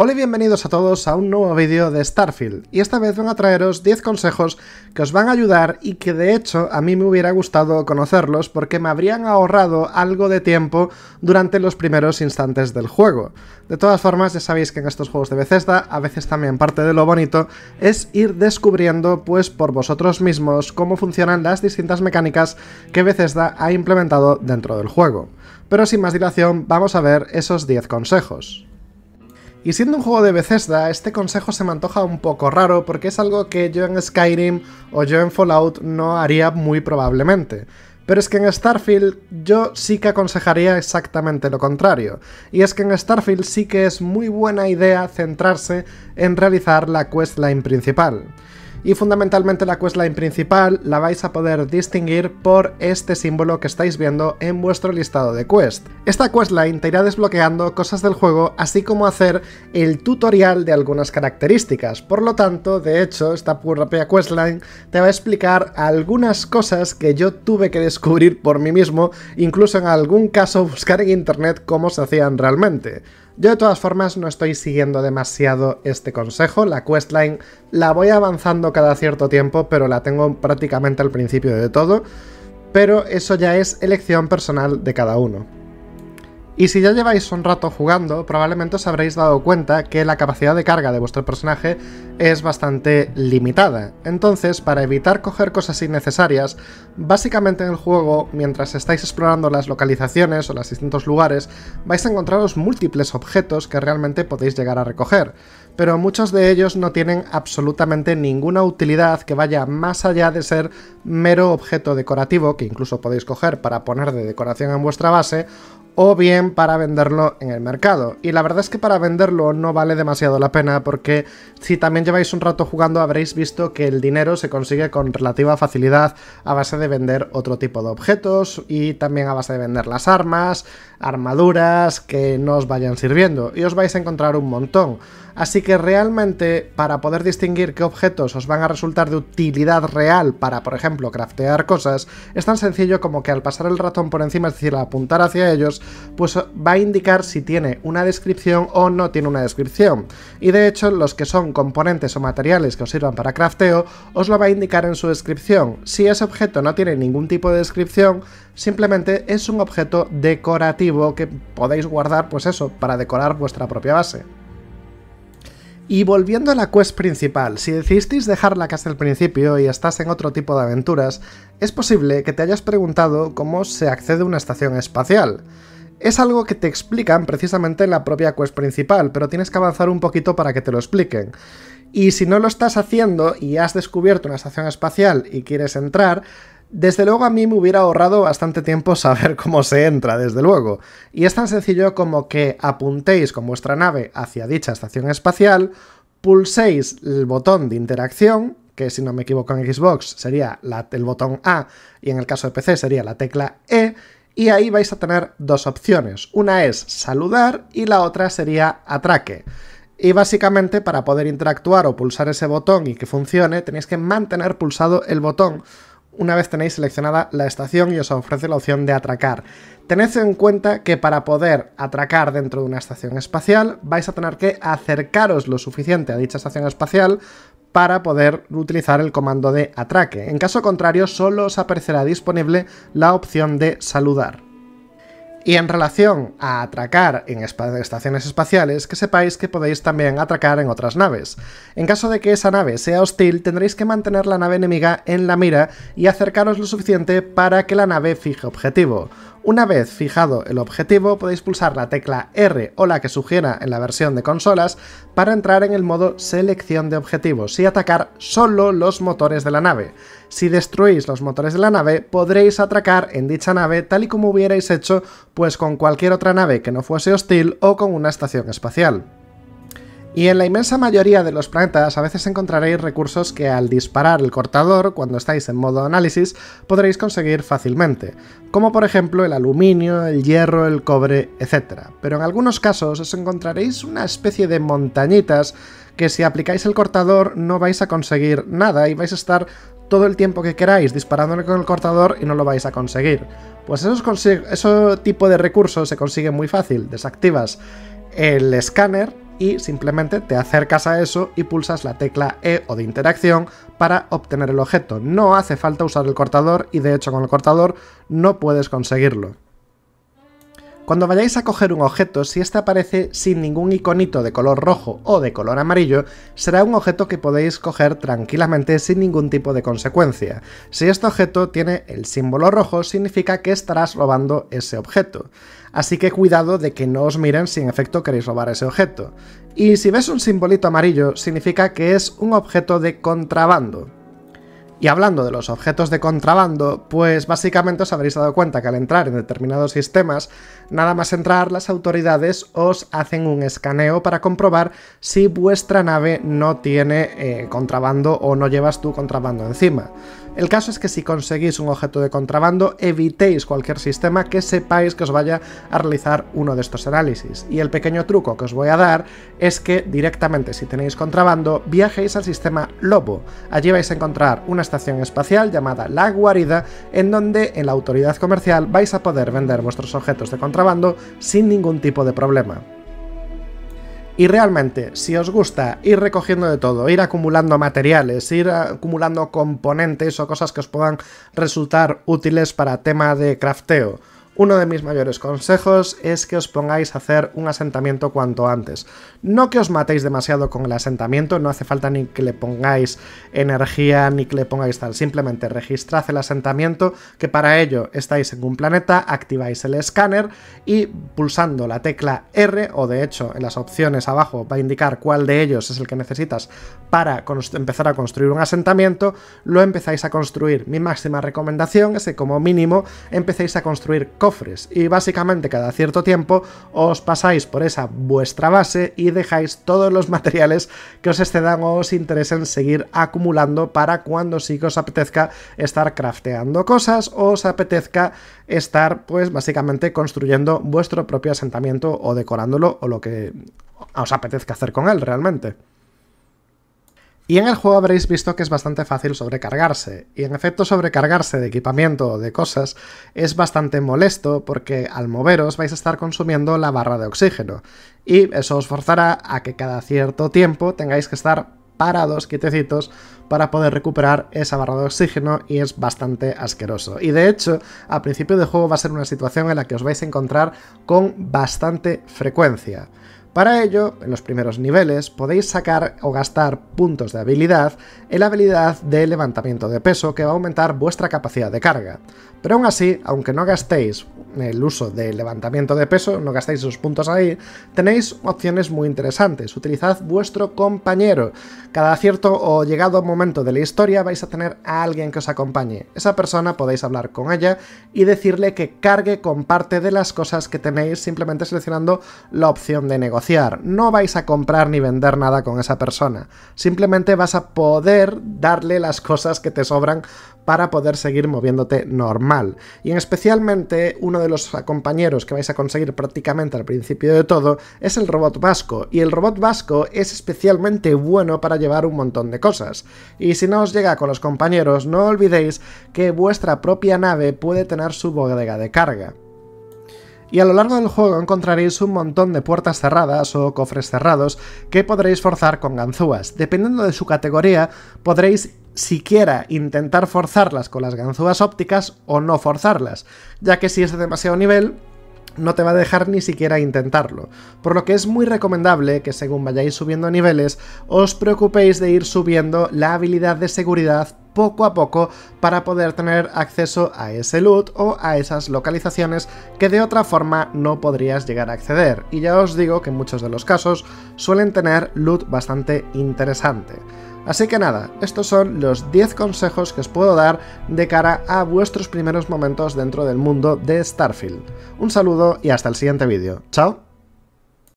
Hola y bienvenidos a todos a un nuevo vídeo de Starfield, y esta vez van a traeros 10 consejos que os van a ayudar y que de hecho a mí me hubiera gustado conocerlos porque me habrían ahorrado algo de tiempo durante los primeros instantes del juego. De todas formas, ya sabéis que en estos juegos de Bethesda, a veces también parte de lo bonito es ir descubriendo pues por vosotros mismos cómo funcionan las distintas mecánicas que Bethesda ha implementado dentro del juego. Pero sin más dilación, vamos a ver esos 10 consejos. Y siendo un juego de Bethesda, este consejo se me antoja un poco raro porque es algo que yo en Skyrim o yo en Fallout no haría muy probablemente. Pero es que en Starfield yo sí que aconsejaría exactamente lo contrario. Y es que en Starfield sí que es muy buena idea centrarse en realizar la questline principal y fundamentalmente la questline principal la vais a poder distinguir por este símbolo que estáis viendo en vuestro listado de quest. Esta questline te irá desbloqueando cosas del juego así como hacer el tutorial de algunas características, por lo tanto, de hecho, esta propia questline te va a explicar algunas cosas que yo tuve que descubrir por mí mismo, incluso en algún caso buscar en internet cómo se hacían realmente. Yo de todas formas no estoy siguiendo demasiado este consejo, la questline la voy avanzando cada cierto tiempo, pero la tengo prácticamente al principio de todo, pero eso ya es elección personal de cada uno. Y si ya lleváis un rato jugando, probablemente os habréis dado cuenta que la capacidad de carga de vuestro personaje es bastante limitada. Entonces, para evitar coger cosas innecesarias, básicamente en el juego, mientras estáis explorando las localizaciones o los distintos lugares, vais a encontraros múltiples objetos que realmente podéis llegar a recoger. Pero muchos de ellos no tienen absolutamente ninguna utilidad que vaya más allá de ser mero objeto decorativo, que incluso podéis coger para poner de decoración en vuestra base, o bien para venderlo en el mercado. Y la verdad es que para venderlo no vale demasiado la pena porque si también lleváis un rato jugando habréis visto que el dinero se consigue con relativa facilidad a base de vender otro tipo de objetos y también a base de vender las armas, armaduras que no os vayan sirviendo y os vais a encontrar un montón. Así que realmente para poder distinguir qué objetos os van a resultar de utilidad real para, por ejemplo, craftear cosas, es tan sencillo como que al pasar el ratón por encima, es decir, al apuntar hacia ellos, pues va a indicar si tiene una descripción o no tiene una descripción. Y de hecho, los que son componentes o materiales que os sirvan para crafteo, os lo va a indicar en su descripción. Si ese objeto no tiene ningún tipo de descripción, simplemente es un objeto decorativo que podéis guardar, pues eso, para decorar vuestra propia base. Y volviendo a la quest principal, si decidisteis dejarla casa al principio y estás en otro tipo de aventuras, es posible que te hayas preguntado cómo se accede a una estación espacial. Es algo que te explican precisamente en la propia quest principal, pero tienes que avanzar un poquito para que te lo expliquen. Y si no lo estás haciendo y has descubierto una estación espacial y quieres entrar, desde luego a mí me hubiera ahorrado bastante tiempo saber cómo se entra, desde luego. Y es tan sencillo como que apuntéis con vuestra nave hacia dicha estación espacial, pulséis el botón de interacción, que si no me equivoco en Xbox sería la, el botón A y en el caso de PC sería la tecla E, y ahí vais a tener dos opciones. Una es saludar y la otra sería atraque. Y básicamente para poder interactuar o pulsar ese botón y que funcione, tenéis que mantener pulsado el botón una vez tenéis seleccionada la estación y os ofrece la opción de atracar. Tened en cuenta que para poder atracar dentro de una estación espacial vais a tener que acercaros lo suficiente a dicha estación espacial para poder utilizar el comando de atraque. En caso contrario, solo os aparecerá disponible la opción de saludar. Y en relación a atracar en estaciones espaciales, que sepáis que podéis también atracar en otras naves. En caso de que esa nave sea hostil, tendréis que mantener la nave enemiga en la mira y acercaros lo suficiente para que la nave fije objetivo. Una vez fijado el objetivo, podéis pulsar la tecla R o la que sugiera en la versión de consolas para entrar en el modo selección de objetivos y atacar solo los motores de la nave. Si destruís los motores de la nave, podréis atracar en dicha nave tal y como hubierais hecho pues con cualquier otra nave que no fuese hostil o con una estación espacial. Y en la inmensa mayoría de los planetas a veces encontraréis recursos que al disparar el cortador, cuando estáis en modo análisis, podréis conseguir fácilmente, como por ejemplo el aluminio, el hierro, el cobre, etc. Pero en algunos casos os encontraréis una especie de montañitas que si aplicáis el cortador no vais a conseguir nada y vais a estar todo el tiempo que queráis disparándole con el cortador y no lo vais a conseguir. Pues ese tipo de recursos se consigue muy fácil. Desactivas el escáner y simplemente te acercas a eso y pulsas la tecla E o de interacción para obtener el objeto. No hace falta usar el cortador y de hecho con el cortador no puedes conseguirlo. Cuando vayáis a coger un objeto, si este aparece sin ningún iconito de color rojo o de color amarillo, será un objeto que podéis coger tranquilamente sin ningún tipo de consecuencia. Si este objeto tiene el símbolo rojo, significa que estarás robando ese objeto. Así que cuidado de que no os miren si en efecto queréis robar ese objeto. Y si ves un simbolito amarillo, significa que es un objeto de contrabando. Y hablando de los objetos de contrabando, pues básicamente os habréis dado cuenta que al entrar en determinados sistemas, nada más entrar las autoridades os hacen un escaneo para comprobar si vuestra nave no tiene eh, contrabando o no llevas tu contrabando encima. El caso es que si conseguís un objeto de contrabando, evitéis cualquier sistema que sepáis que os vaya a realizar uno de estos análisis. Y el pequeño truco que os voy a dar es que directamente si tenéis contrabando, viajéis al sistema Lobo. Allí vais a encontrar una estación espacial llamada La Guarida, en donde en la autoridad comercial vais a poder vender vuestros objetos de contrabando sin ningún tipo de problema. Y realmente, si os gusta ir recogiendo de todo, ir acumulando materiales, ir acumulando componentes o cosas que os puedan resultar útiles para tema de crafteo, uno de mis mayores consejos es que os pongáis a hacer un asentamiento cuanto antes. No que os matéis demasiado con el asentamiento, no hace falta ni que le pongáis energía ni que le pongáis tal, simplemente registrad el asentamiento, que para ello estáis en un planeta, activáis el escáner y pulsando la tecla R, o de hecho en las opciones abajo va a indicar cuál de ellos es el que necesitas para empezar a construir un asentamiento, lo empezáis a construir. Mi máxima recomendación es que como mínimo empecéis a construir y básicamente cada cierto tiempo os pasáis por esa vuestra base y dejáis todos los materiales que os excedan o os interesen seguir acumulando para cuando sí que os apetezca estar crafteando cosas o os apetezca estar pues básicamente construyendo vuestro propio asentamiento o decorándolo o lo que os apetezca hacer con él realmente. Y en el juego habréis visto que es bastante fácil sobrecargarse, y en efecto sobrecargarse de equipamiento o de cosas es bastante molesto porque al moveros vais a estar consumiendo la barra de oxígeno, y eso os forzará a que cada cierto tiempo tengáis que estar parados, quietecitos, para poder recuperar esa barra de oxígeno y es bastante asqueroso. Y de hecho, a principio de juego va a ser una situación en la que os vais a encontrar con bastante frecuencia. Para ello, en los primeros niveles podéis sacar o gastar puntos de habilidad en la habilidad de levantamiento de peso que va a aumentar vuestra capacidad de carga. Pero aún así, aunque no gastéis el uso de levantamiento de peso, no gastéis esos puntos ahí, tenéis opciones muy interesantes. Utilizad vuestro compañero. Cada cierto o llegado momento de la historia vais a tener a alguien que os acompañe. Esa persona podéis hablar con ella y decirle que cargue con parte de las cosas que tenéis simplemente seleccionando la opción de negocio no vais a comprar ni vender nada con esa persona, simplemente vas a poder darle las cosas que te sobran para poder seguir moviéndote normal. Y en especialmente uno de los compañeros que vais a conseguir prácticamente al principio de todo es el robot vasco, y el robot vasco es especialmente bueno para llevar un montón de cosas. Y si no os llega con los compañeros, no olvidéis que vuestra propia nave puede tener su bodega de carga y a lo largo del juego encontraréis un montón de puertas cerradas o cofres cerrados que podréis forzar con ganzúas. Dependiendo de su categoría, podréis siquiera intentar forzarlas con las ganzúas ópticas o no forzarlas, ya que si es de demasiado nivel, no te va a dejar ni siquiera intentarlo, por lo que es muy recomendable que según vayáis subiendo niveles os preocupéis de ir subiendo la habilidad de seguridad poco a poco para poder tener acceso a ese loot o a esas localizaciones que de otra forma no podrías llegar a acceder, y ya os digo que en muchos de los casos suelen tener loot bastante interesante. Así que nada, estos son los 10 consejos que os puedo dar de cara a vuestros primeros momentos dentro del mundo de Starfield. Un saludo y hasta el siguiente vídeo. ¡Chao!